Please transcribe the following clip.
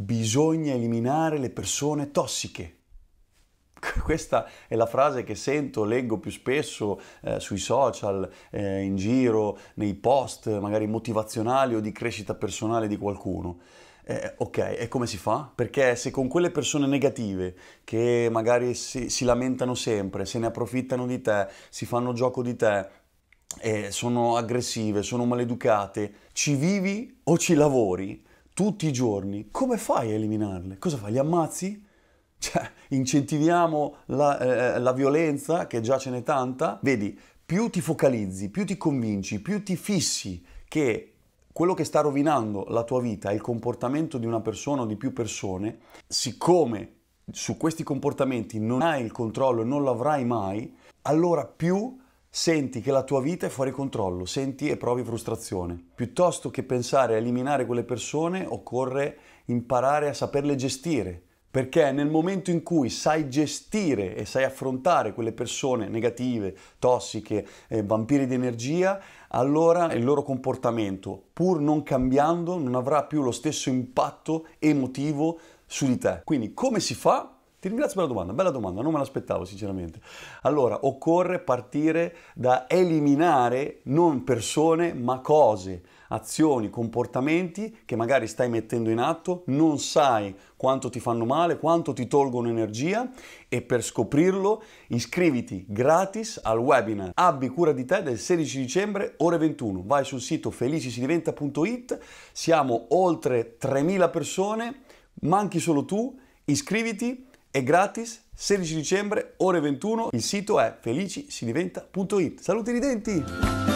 bisogna eliminare le persone tossiche. Questa è la frase che sento, leggo più spesso eh, sui social, eh, in giro, nei post, magari motivazionali o di crescita personale di qualcuno. Eh, ok, e come si fa? Perché se con quelle persone negative che magari si, si lamentano sempre, se ne approfittano di te, si fanno gioco di te, eh, sono aggressive, sono maleducate, ci vivi o ci lavori? tutti i giorni, come fai a eliminarle? Cosa fai? Li ammazzi? Cioè, incentiviamo la, eh, la violenza, che già ce n'è tanta. Vedi, più ti focalizzi, più ti convinci, più ti fissi che quello che sta rovinando la tua vita è il comportamento di una persona o di più persone, siccome su questi comportamenti non hai il controllo e non l'avrai mai, allora più senti che la tua vita è fuori controllo, senti e provi frustrazione. Piuttosto che pensare a eliminare quelle persone, occorre imparare a saperle gestire, perché nel momento in cui sai gestire e sai affrontare quelle persone negative, tossiche, eh, vampiri di energia, allora il loro comportamento, pur non cambiando, non avrà più lo stesso impatto emotivo su di te. Quindi come si fa ti ringrazio per la domanda, bella domanda, non me l'aspettavo sinceramente. Allora, occorre partire da eliminare non persone ma cose, azioni, comportamenti che magari stai mettendo in atto, non sai quanto ti fanno male, quanto ti tolgono energia e per scoprirlo iscriviti gratis al webinar Abbi cura di te del 16 dicembre ore 21. Vai sul sito felicisdiventa.it, siamo oltre 3.000 persone, manchi solo tu, iscriviti è gratis, 16 dicembre, ore 21. Il sito è felicidiventa.it. Saluti ridenti!